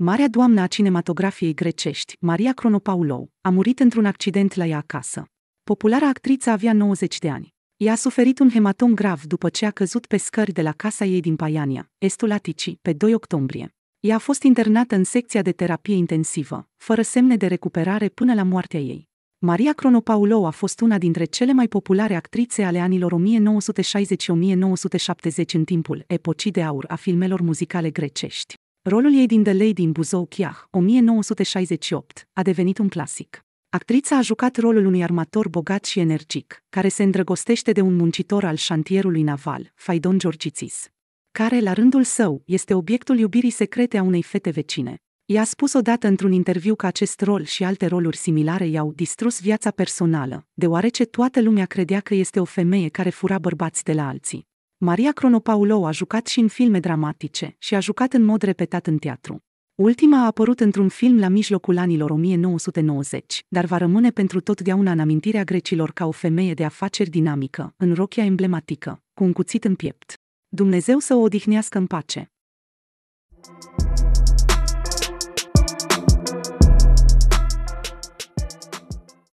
Marea doamnă a cinematografiei grecești, Maria Cronopaulou, a murit într-un accident la ea acasă. Populara actriță avea 90 de ani. Ea a suferit un hematom grav după ce a căzut pe scări de la casa ei din Paiania, estul Aticii, pe 2 octombrie. Ea a fost internată în secția de terapie intensivă, fără semne de recuperare până la moartea ei. Maria Cronopaulou a fost una dintre cele mai populare actrițe ale anilor 1960-1970 în timpul epocii de aur a filmelor muzicale grecești. Rolul ei din The Lady in Buzou Chiah, 1968, a devenit un clasic. Actrița a jucat rolul unui armator bogat și energic, care se îndrăgostește de un muncitor al șantierului naval, Faidon Georgițis, care, la rândul său, este obiectul iubirii secrete a unei fete vecine. I-a spus odată într-un interviu că acest rol și alte roluri similare i-au distrus viața personală, deoarece toată lumea credea că este o femeie care fura bărbați de la alții. Maria Cronopaulou a jucat și în filme dramatice și a jucat în mod repetat în teatru. Ultima a apărut într-un film la mijlocul anilor 1990, dar va rămâne pentru totdeauna în amintirea grecilor ca o femeie de afaceri dinamică, în rochia emblematică, cu un cuțit în piept. Dumnezeu să o odihnească în pace!